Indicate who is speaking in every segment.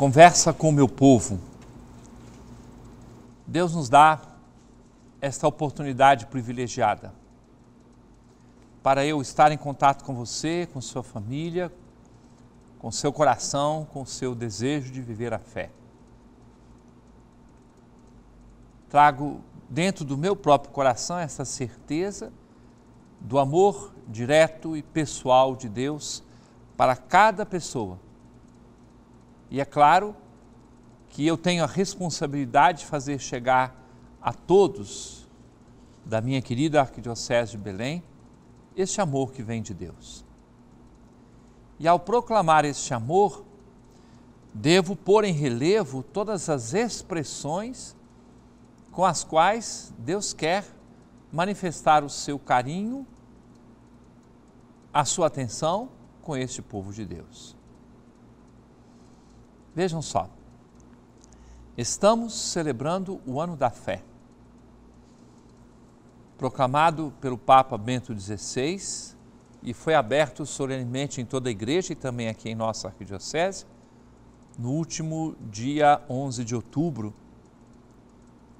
Speaker 1: conversa com o meu povo. Deus nos dá esta oportunidade privilegiada para eu estar em contato com você, com sua família, com seu coração, com seu desejo de viver a fé. Trago dentro do meu próprio coração essa certeza do amor direto e pessoal de Deus para cada pessoa e é claro que eu tenho a responsabilidade de fazer chegar a todos da minha querida Arquidiocese de Belém este amor que vem de Deus. E ao proclamar este amor, devo pôr em relevo todas as expressões com as quais Deus quer manifestar o seu carinho, a sua atenção com este povo de Deus. Vejam só, estamos celebrando o ano da fé, proclamado pelo Papa Bento XVI e foi aberto solenemente em toda a igreja e também aqui em nossa arquidiocese no último dia 11 de outubro.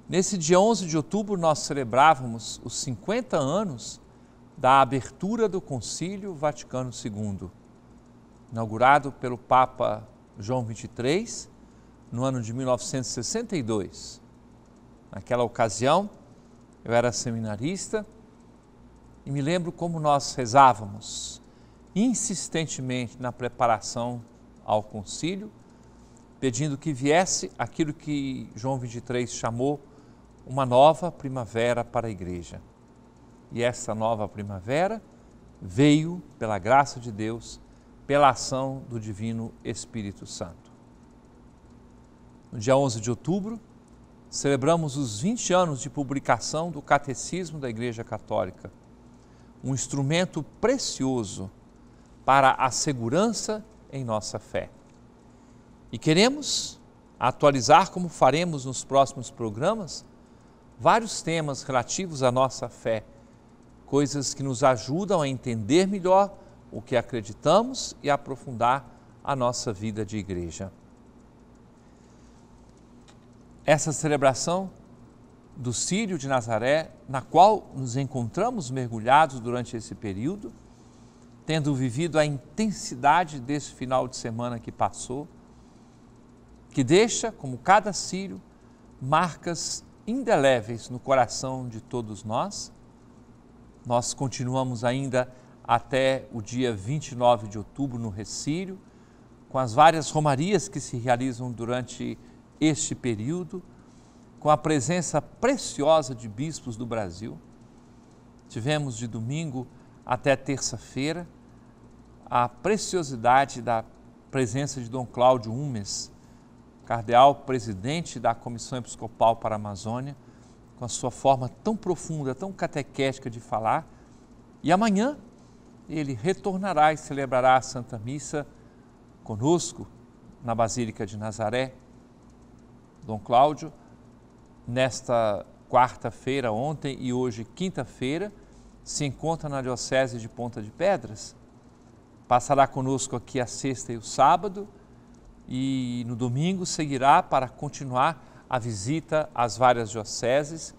Speaker 1: Nesse dia 11 de outubro nós celebrávamos os 50 anos da abertura do Concílio Vaticano II, inaugurado pelo Papa João 23, no ano de 1962. Naquela ocasião, eu era seminarista e me lembro como nós rezávamos insistentemente na preparação ao concílio, pedindo que viesse aquilo que João 23 chamou uma nova primavera para a igreja. E essa nova primavera veio pela graça de Deus pela ação do Divino Espírito Santo. No dia 11 de outubro, celebramos os 20 anos de publicação do Catecismo da Igreja Católica, um instrumento precioso para a segurança em nossa fé. E queremos atualizar, como faremos nos próximos programas, vários temas relativos à nossa fé, coisas que nos ajudam a entender melhor o que acreditamos e aprofundar a nossa vida de igreja. Essa celebração do Sírio de Nazaré, na qual nos encontramos mergulhados durante esse período, tendo vivido a intensidade desse final de semana que passou, que deixa, como cada Sírio, marcas indeléveis no coração de todos nós. Nós continuamos ainda até o dia 29 de outubro no Recírio, com as várias romarias que se realizam durante este período, com a presença preciosa de bispos do Brasil. Tivemos de domingo até terça-feira a preciosidade da presença de Dom Cláudio Umes, cardeal presidente da Comissão Episcopal para a Amazônia, com a sua forma tão profunda, tão catequética de falar. E amanhã, ele retornará e celebrará a Santa Missa conosco na Basílica de Nazaré. Dom Cláudio, nesta quarta-feira, ontem e hoje, quinta-feira, se encontra na Diocese de Ponta de Pedras. Passará conosco aqui a sexta e o sábado, e no domingo seguirá para continuar a visita às várias dioceses.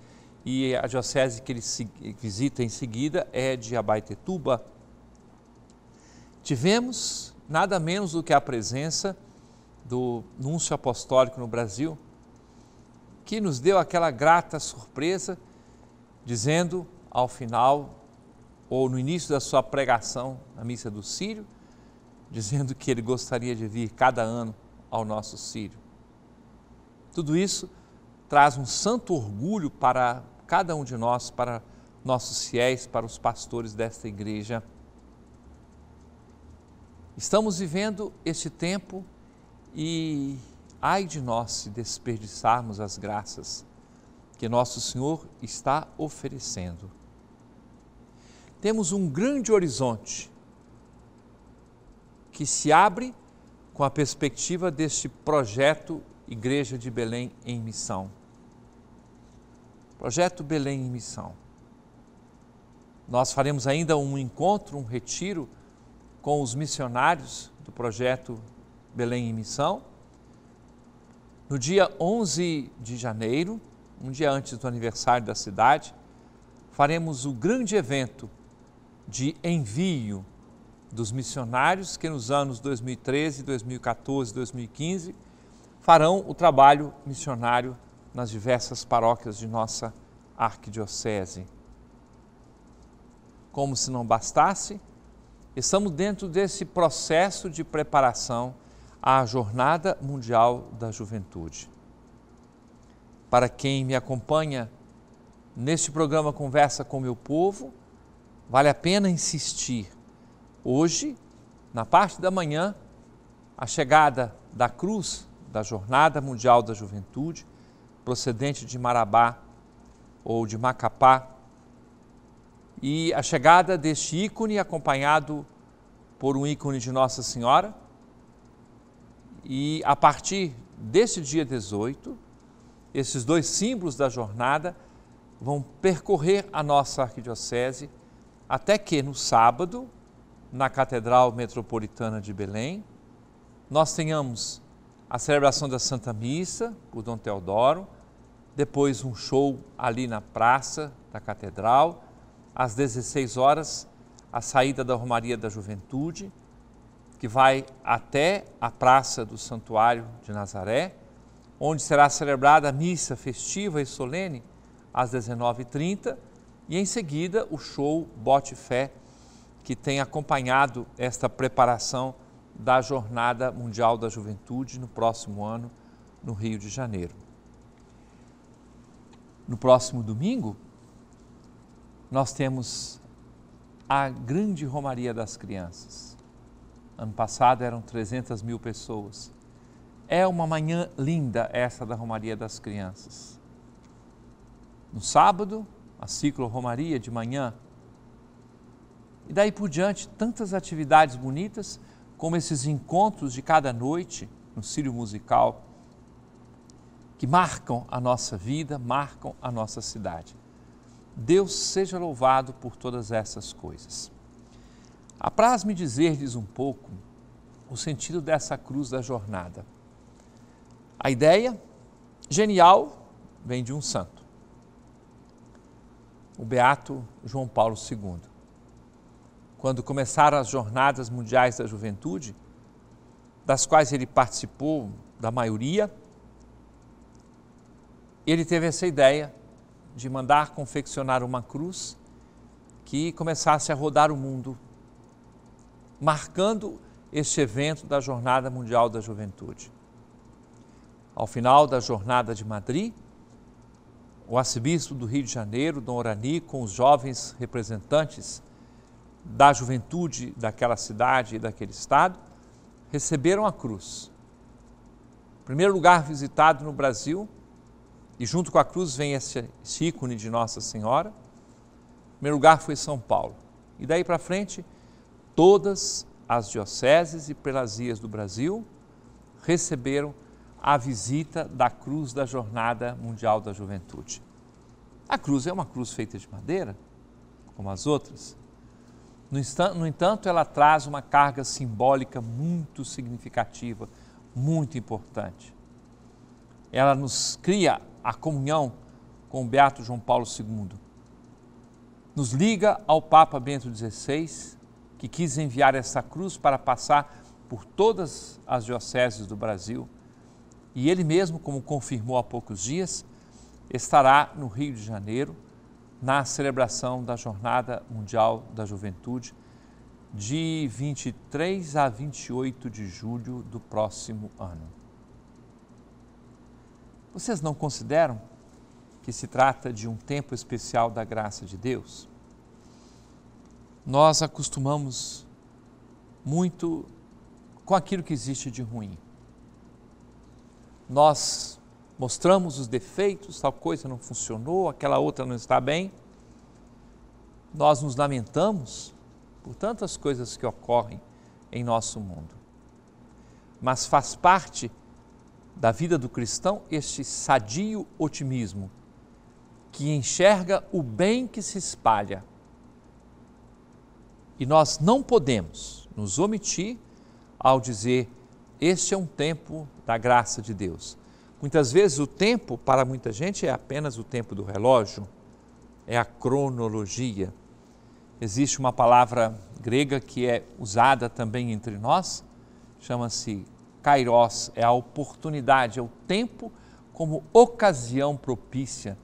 Speaker 1: E a diocese que ele visita em seguida é de Abaetetuba, Tivemos nada menos do que a presença do núncio apostólico no Brasil, que nos deu aquela grata surpresa, dizendo ao final, ou no início da sua pregação na missa do Sírio, dizendo que ele gostaria de vir cada ano ao nosso Sírio. Tudo isso traz um santo orgulho para cada um de nós, para nossos fiéis, para os pastores desta igreja. Estamos vivendo este tempo e ai de nós se desperdiçarmos as graças que nosso Senhor está oferecendo. Temos um grande horizonte que se abre com a perspectiva deste projeto Igreja de Belém em Missão. Projeto Belém em Missão. Nós faremos ainda um encontro, um retiro com os missionários do projeto Belém em Missão. No dia 11 de janeiro, um dia antes do aniversário da cidade, faremos o grande evento de envio dos missionários que nos anos 2013, 2014, 2015 farão o trabalho missionário nas diversas paróquias de nossa arquidiocese. Como se não bastasse, Estamos dentro desse processo de preparação à Jornada Mundial da Juventude. Para quem me acompanha neste programa Conversa com Meu Povo, vale a pena insistir. Hoje, na parte da manhã, a chegada da cruz da Jornada Mundial da Juventude, procedente de Marabá ou de Macapá, e a chegada deste ícone, acompanhado por um ícone de Nossa Senhora, e a partir deste dia 18, esses dois símbolos da jornada vão percorrer a nossa arquidiocese até que no sábado, na Catedral Metropolitana de Belém, nós tenhamos a celebração da Santa Missa por Dom Teodoro, depois um show ali na praça da Catedral às 16 horas, a saída da Romaria da Juventude, que vai até a Praça do Santuário de Nazaré, onde será celebrada a missa festiva e solene às 19h30 e em seguida o show Bote Fé, que tem acompanhado esta preparação da Jornada Mundial da Juventude no próximo ano, no Rio de Janeiro. No próximo domingo, nós temos a grande Romaria das Crianças. Ano passado eram 300 mil pessoas. É uma manhã linda essa da Romaria das Crianças. No sábado, a ciclo Romaria de manhã. E daí por diante, tantas atividades bonitas, como esses encontros de cada noite no Círio Musical, que marcam a nossa vida, marcam a nossa cidade. Deus seja louvado por todas essas coisas. Apraz-me dizer-lhes um pouco o sentido dessa cruz da jornada. A ideia, genial, vem de um santo, o beato João Paulo II. Quando começaram as Jornadas Mundiais da Juventude, das quais ele participou da maioria, ele teve essa ideia de mandar confeccionar uma cruz que começasse a rodar o mundo, marcando este evento da Jornada Mundial da Juventude. Ao final da Jornada de Madrid, o arcebispo do Rio de Janeiro, Dom Orani, com os jovens representantes da juventude daquela cidade e daquele estado, receberam a cruz. Primeiro lugar visitado no Brasil e junto com a cruz vem esse, esse ícone de Nossa Senhora. O primeiro lugar foi São Paulo. E daí para frente, todas as dioceses e prelazias do Brasil receberam a visita da cruz da Jornada Mundial da Juventude. A cruz é uma cruz feita de madeira, como as outras. No entanto, ela traz uma carga simbólica muito significativa, muito importante. Ela nos cria a comunhão com o Beato João Paulo II. Nos liga ao Papa Bento XVI, que quis enviar essa cruz para passar por todas as dioceses do Brasil. E ele mesmo, como confirmou há poucos dias, estará no Rio de Janeiro na celebração da Jornada Mundial da Juventude de 23 a 28 de julho do próximo ano. Vocês não consideram que se trata de um tempo especial da graça de Deus? Nós acostumamos muito com aquilo que existe de ruim. Nós mostramos os defeitos, tal coisa não funcionou, aquela outra não está bem. Nós nos lamentamos por tantas coisas que ocorrem em nosso mundo. Mas faz parte da vida do cristão este sadio otimismo, que enxerga o bem que se espalha. E nós não podemos nos omitir ao dizer: este é um tempo da graça de Deus. Muitas vezes o tempo, para muita gente, é apenas o tempo do relógio, é a cronologia. Existe uma palavra grega que é usada também entre nós, chama-se kairos, é a oportunidade, é o tempo como ocasião propícia,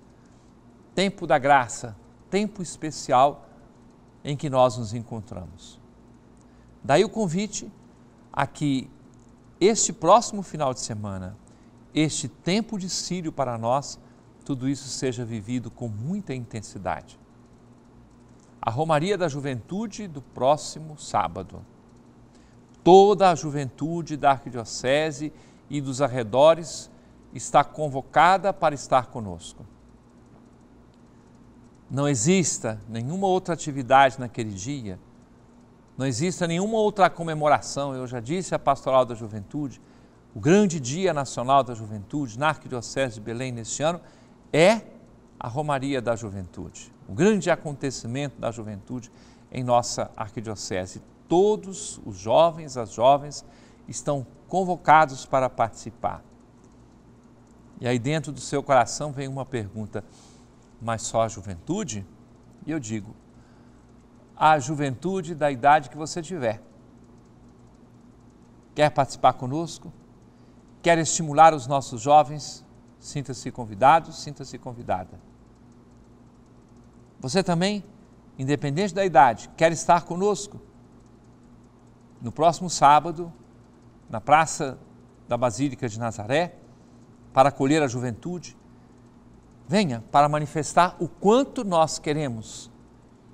Speaker 1: tempo da graça, tempo especial em que nós nos encontramos. Daí o convite a que este próximo final de semana, este tempo de Sírio para nós, tudo isso seja vivido com muita intensidade. A Romaria da Juventude do próximo sábado. Toda a juventude da Arquidiocese e dos arredores está convocada para estar conosco. Não exista nenhuma outra atividade naquele dia, não exista nenhuma outra comemoração. Eu já disse a Pastoral da Juventude, o grande Dia Nacional da Juventude na Arquidiocese de Belém neste ano é a Romaria da Juventude, o grande acontecimento da juventude em nossa Arquidiocese todos os jovens, as jovens, estão convocados para participar. E aí dentro do seu coração vem uma pergunta: mas só a juventude? E eu digo: a juventude da idade que você tiver. Quer participar conosco? Quer estimular os nossos jovens? Sinta-se convidado, sinta-se convidada. Você também, independente da idade, quer estar conosco? no próximo sábado, na praça da Basílica de Nazaré, para acolher a juventude. Venha para manifestar o quanto nós queremos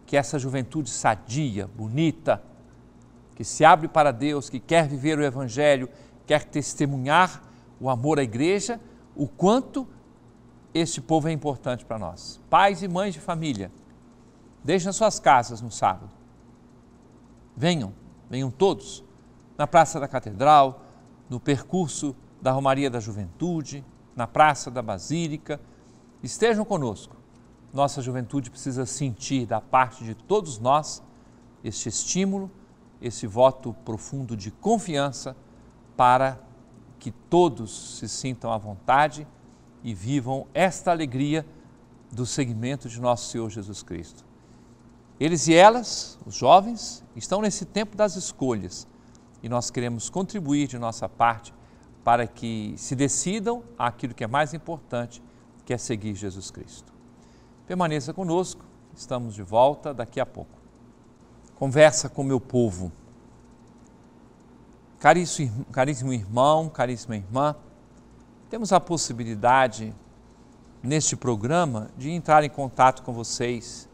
Speaker 1: que essa juventude sadia, bonita, que se abre para Deus, que quer viver o Evangelho, quer testemunhar o amor à igreja, o quanto este povo é importante para nós. Pais e mães de família, deixem as suas casas no sábado. Venham venham todos, na Praça da Catedral, no percurso da Romaria da Juventude, na Praça da Basílica, estejam conosco. Nossa juventude precisa sentir da parte de todos nós este estímulo, esse voto profundo de confiança para que todos se sintam à vontade e vivam esta alegria do segmento de nosso Senhor Jesus Cristo. Eles e elas, os jovens, estão nesse tempo das escolhas e nós queremos contribuir de nossa parte para que se decidam aquilo que é mais importante, que é seguir Jesus Cristo. Permaneça conosco, estamos de volta daqui a pouco. Conversa com meu povo. Caríssimo, caríssimo irmão, caríssima irmã, temos a possibilidade neste programa de entrar em contato com vocês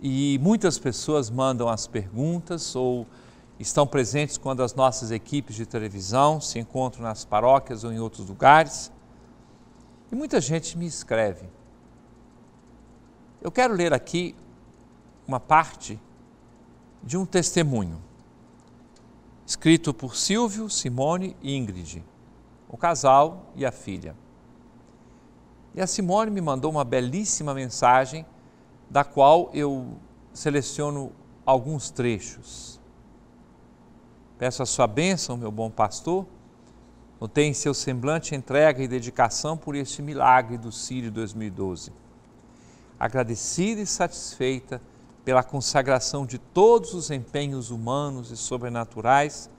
Speaker 1: e muitas pessoas mandam as perguntas ou estão presentes quando as nossas equipes de televisão se encontram nas paróquias ou em outros lugares. E muita gente me escreve. Eu quero ler aqui uma parte de um testemunho, escrito por Silvio, Simone e Ingrid, o casal e a filha. E a Simone me mandou uma belíssima mensagem da qual eu seleciono alguns trechos. Peço a sua bênção, meu bom pastor. Notei em seu semblante entrega e dedicação por este milagre do Sírio 2012. Agradecida e satisfeita pela consagração de todos os empenhos humanos e sobrenaturais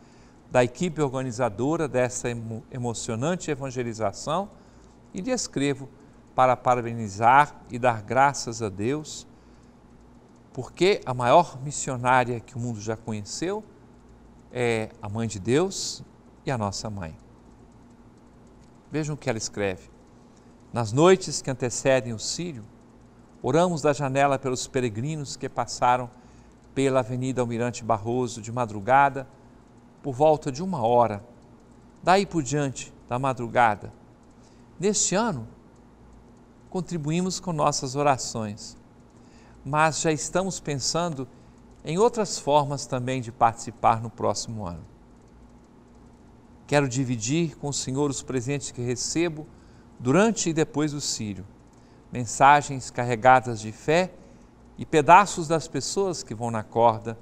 Speaker 1: da equipe organizadora desta emocionante evangelização e lhe escrevo para parabenizar e dar graças a Deus, porque a maior missionária que o mundo já conheceu é a Mãe de Deus e a nossa mãe. Vejam o que ela escreve. Nas noites que antecedem o Sírio, oramos da janela pelos peregrinos que passaram pela Avenida Almirante Barroso de madrugada, por volta de uma hora, daí por diante da madrugada. Neste ano, contribuímos com nossas orações, mas já estamos pensando em outras formas também de participar no próximo ano. Quero dividir com o Senhor os presentes que recebo durante e depois do Sírio, mensagens carregadas de fé e pedaços das pessoas que vão na corda.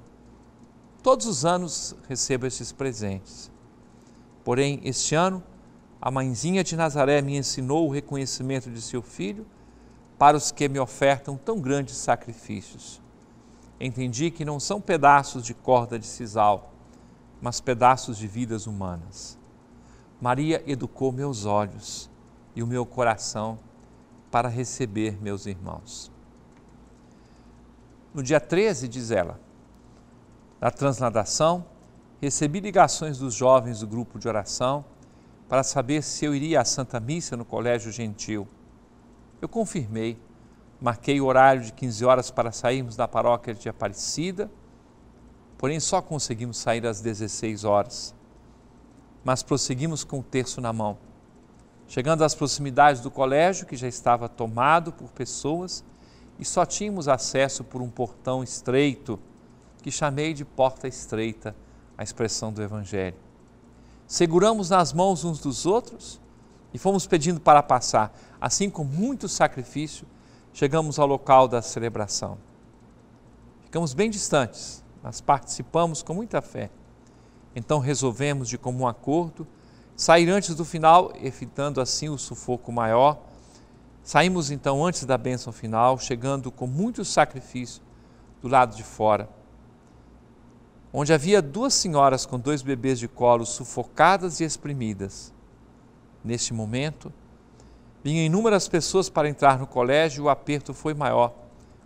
Speaker 1: Todos os anos recebo esses presentes. Porém, este ano, a mãezinha de Nazaré me ensinou o reconhecimento de seu filho para os que me ofertam tão grandes sacrifícios. Entendi que não são pedaços de corda de sisal, mas pedaços de vidas humanas. Maria educou meus olhos e o meu coração para receber meus irmãos. No dia 13, diz ela, na transladação, recebi ligações dos jovens do grupo de oração para saber se eu iria à Santa Missa no Colégio Gentil. Eu confirmei, marquei o horário de 15 horas para sairmos da paróquia de Aparecida, porém só conseguimos sair às 16 horas. Mas prosseguimos com o terço na mão. Chegando às proximidades do colégio, que já estava tomado por pessoas, e só tínhamos acesso por um portão estreito, que chamei de porta estreita, a expressão do Evangelho seguramos nas mãos uns dos outros e fomos pedindo para passar. Assim, com muito sacrifício, chegamos ao local da celebração. Ficamos bem distantes, mas participamos com muita fé. Então resolvemos, de comum acordo, sair antes do final, evitando assim o sufoco maior. Saímos então antes da bênção final, chegando com muito sacrifício do lado de fora onde havia duas senhoras com dois bebês de colo sufocadas e exprimidas. Neste momento, vinham inúmeras pessoas para entrar no colégio e o aperto foi maior.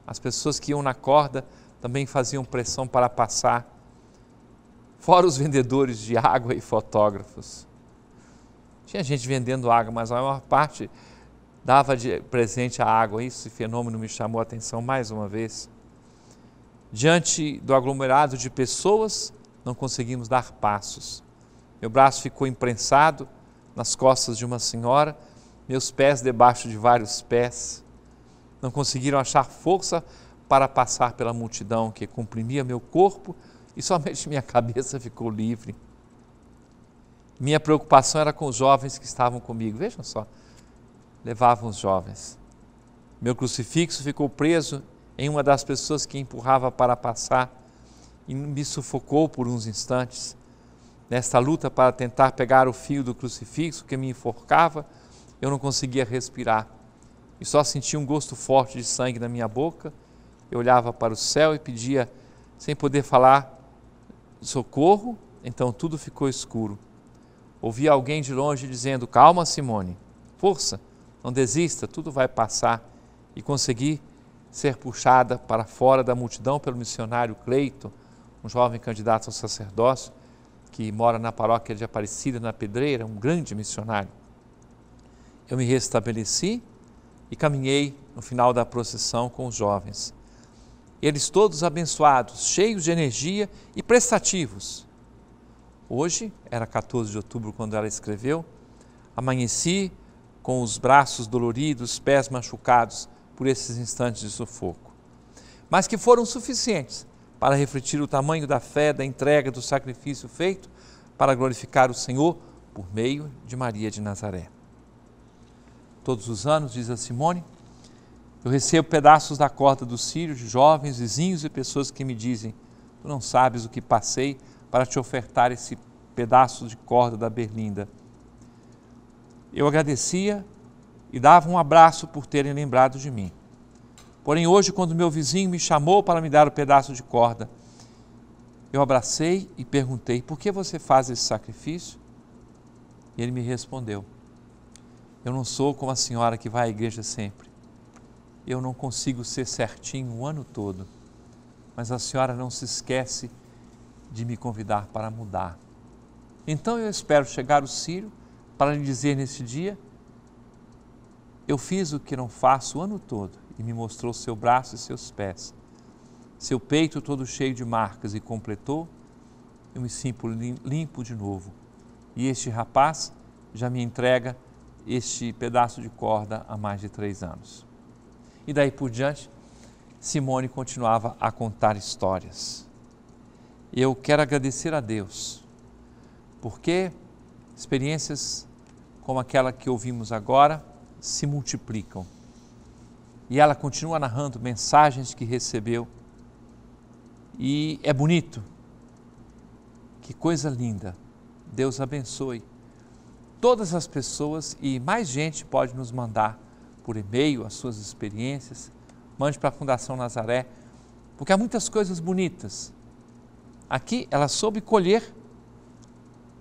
Speaker 1: As pessoas que iam na corda também faziam pressão para passar, fora os vendedores de água e fotógrafos. Tinha gente vendendo água, mas a maior parte dava de presente a água. Esse fenômeno me chamou a atenção mais uma vez. Diante do aglomerado de pessoas, não conseguimos dar passos. Meu braço ficou imprensado nas costas de uma senhora, meus pés debaixo de vários pés. Não conseguiram achar força para passar pela multidão que comprimia meu corpo e somente minha cabeça ficou livre. Minha preocupação era com os jovens que estavam comigo. Vejam só, levavam os jovens. Meu crucifixo ficou preso em uma das pessoas que empurrava para passar e me sufocou por uns instantes. Nesta luta para tentar pegar o fio do crucifixo que me enforcava, eu não conseguia respirar e só sentia um gosto forte de sangue na minha boca. Eu olhava para o céu e pedia, sem poder falar, socorro. Então tudo ficou escuro. Ouvi alguém de longe dizendo: Calma, Simone, força, não desista, tudo vai passar. E consegui ser puxada para fora da multidão pelo missionário Cleito, um jovem candidato ao sacerdócio que mora na paróquia de Aparecida, na Pedreira, um grande missionário. Eu me restabeleci e caminhei no final da procissão com os jovens. Eles todos abençoados, cheios de energia e prestativos. Hoje, era 14 de outubro quando ela escreveu, amanheci com os braços doloridos, pés machucados, por esses instantes de sufoco, mas que foram suficientes para refletir o tamanho da fé, da entrega, do sacrifício feito para glorificar o Senhor por meio de Maria de Nazaré. Todos os anos, diz a Simone, eu recebo pedaços da corda do Sírio de jovens, vizinhos e pessoas que me dizem: Tu não sabes o que passei para te ofertar esse pedaço de corda da berlinda. Eu agradecia e dava um abraço por terem lembrado de mim. Porém, hoje, quando meu vizinho me chamou para me dar o um pedaço de corda, eu abracei e perguntei: Por que você faz esse sacrifício? E ele me respondeu: Eu não sou como a senhora que vai à igreja sempre. Eu não consigo ser certinho o ano todo. Mas a senhora não se esquece de me convidar para mudar. Então eu espero chegar o Sírio para lhe dizer nesse dia eu fiz o que não faço o ano todo e me mostrou seu braço e seus pés, seu peito todo cheio de marcas e completou: Eu me sinto limpo de novo. E este rapaz já me entrega este pedaço de corda há mais de três anos. E daí por diante, Simone continuava a contar histórias. Eu quero agradecer a Deus, porque experiências como aquela que ouvimos agora se multiplicam. E ela continua narrando mensagens que recebeu. E é bonito. Que coisa linda. Deus abençoe todas as pessoas e mais gente pode nos mandar por e-mail as suas experiências. Mande para a Fundação Nazaré, porque há muitas coisas bonitas. Aqui ela soube colher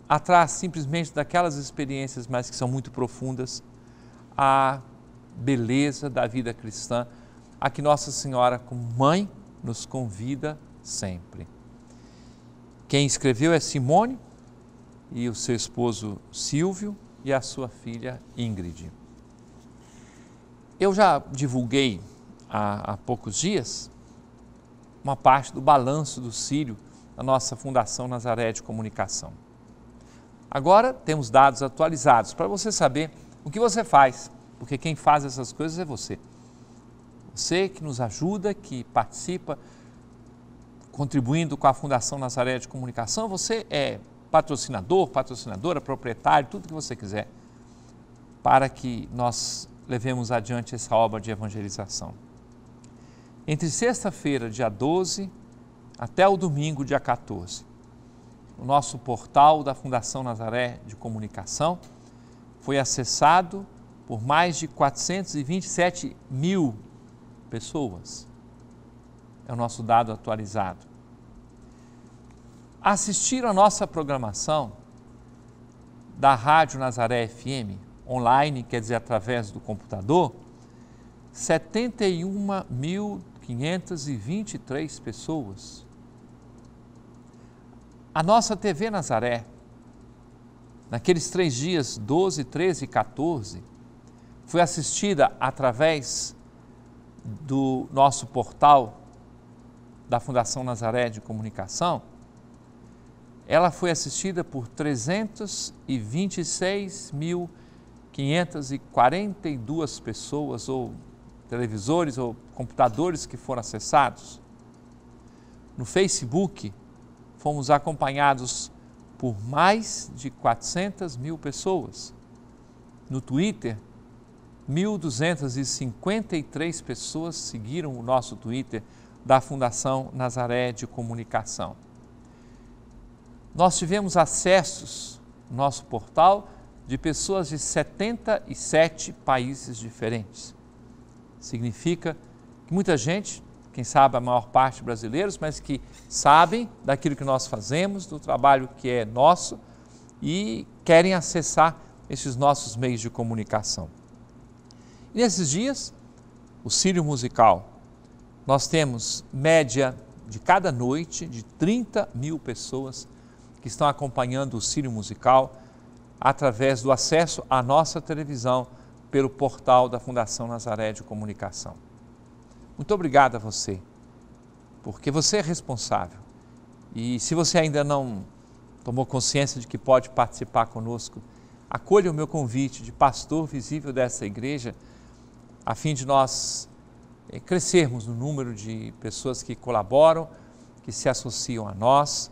Speaker 1: atrás simplesmente daquelas experiências, mas que são muito profundas a beleza da vida cristã, a que Nossa Senhora, como mãe, nos convida sempre. Quem escreveu é Simone e o seu esposo Silvio e a sua filha Ingrid. Eu já divulguei há, há poucos dias uma parte do balanço do Sírio da nossa Fundação Nazaré de Comunicação. Agora temos dados atualizados para você saber o que você faz, porque quem faz essas coisas é você. Você que nos ajuda, que participa, contribuindo com a Fundação Nazaré de Comunicação, você é patrocinador, patrocinadora, proprietário, tudo que você quiser, para que nós levemos adiante essa obra de evangelização. Entre sexta-feira, dia 12, até o domingo, dia 14, o nosso portal da Fundação Nazaré de Comunicação, foi acessado por mais de 427 mil pessoas. É o nosso dado atualizado. Assistir a nossa programação da Rádio Nazaré FM online, quer dizer, através do computador, 71.523 pessoas. A nossa TV Nazaré naqueles três dias, 12, 13 e 14, foi assistida através do nosso portal da Fundação Nazaré de Comunicação, ela foi assistida por 326.542 pessoas, ou televisores, ou computadores que foram acessados. No Facebook, fomos acompanhados por mais de 400 mil pessoas. No Twitter, 1.253 pessoas seguiram o nosso Twitter da Fundação Nazaré de Comunicação. Nós tivemos acessos no nosso portal de pessoas de 77 países diferentes. Significa que muita gente quem sabe a maior parte brasileiros, mas que sabem daquilo que nós fazemos, do trabalho que é nosso e querem acessar esses nossos meios de comunicação. E nesses dias, o Círio Musical, nós temos média de cada noite de 30 mil pessoas que estão acompanhando o Círio Musical através do acesso à nossa televisão pelo portal da Fundação Nazaré de Comunicação. Muito obrigado a você, porque você é responsável. E se você ainda não tomou consciência de que pode participar conosco, acolha o meu convite de pastor visível dessa igreja, a fim de nós eh, crescermos no número de pessoas que colaboram, que se associam a nós,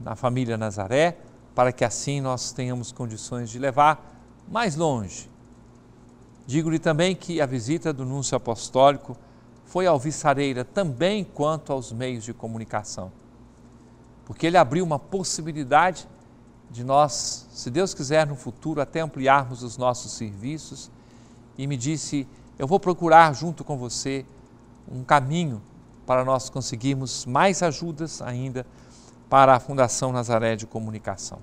Speaker 1: na família Nazaré, para que assim nós tenhamos condições de levar mais longe. Digo-lhe também que a visita do Núncio Apostólico foi alviçareira também quanto aos meios de comunicação. Porque ele abriu uma possibilidade de nós, se Deus quiser no futuro, até ampliarmos os nossos serviços. E me disse: Eu vou procurar junto com você um caminho para nós conseguirmos mais ajudas ainda para a Fundação Nazaré de Comunicação.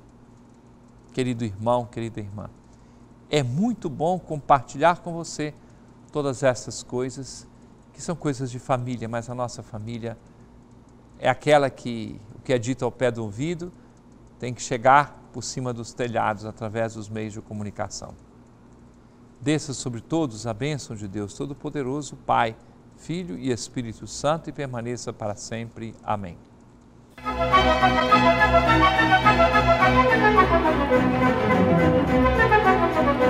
Speaker 1: Querido irmão, querida irmã, é muito bom compartilhar com você todas essas coisas que são coisas de família, mas a nossa família é aquela que o que é dito ao pé do ouvido tem que chegar por cima dos telhados através dos meios de comunicação. Desça sobre todos a bênção de Deus Todo-Poderoso, Pai, Filho e Espírito Santo e permaneça para sempre. Amém. Música